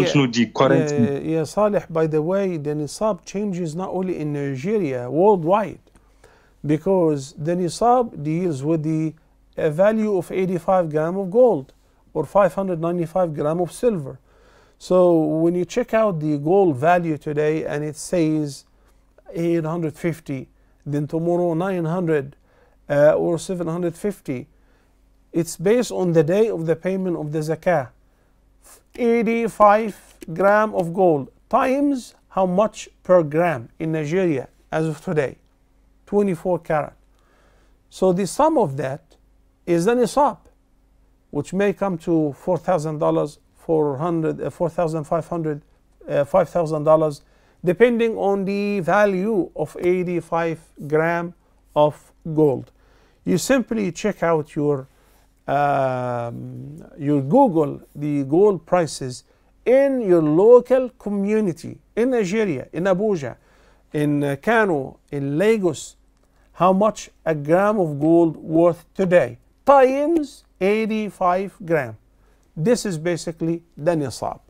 yeah, yeah, Saleh, by the way, the nisab changes not only in Nigeria, worldwide, because the nisab deals with the a value of 85 gram of gold or 595 gram of silver. So when you check out the gold value today and it says 850, then tomorrow 900 uh, or 750, it's based on the day of the payment of the zakah. 85 gram of gold times how much per gram in Nigeria as of today? 24 carat. So the sum of that is the ISOP, which may come to $4,000, uh, $4,500, uh, $5,000, depending on the value of 85 gram of gold. You simply check out your um, you Google the gold prices in your local community in Nigeria, in Abuja, in uh, Kano, in Lagos, how much a gram of gold worth today times 85 gram. This is basically the nisab.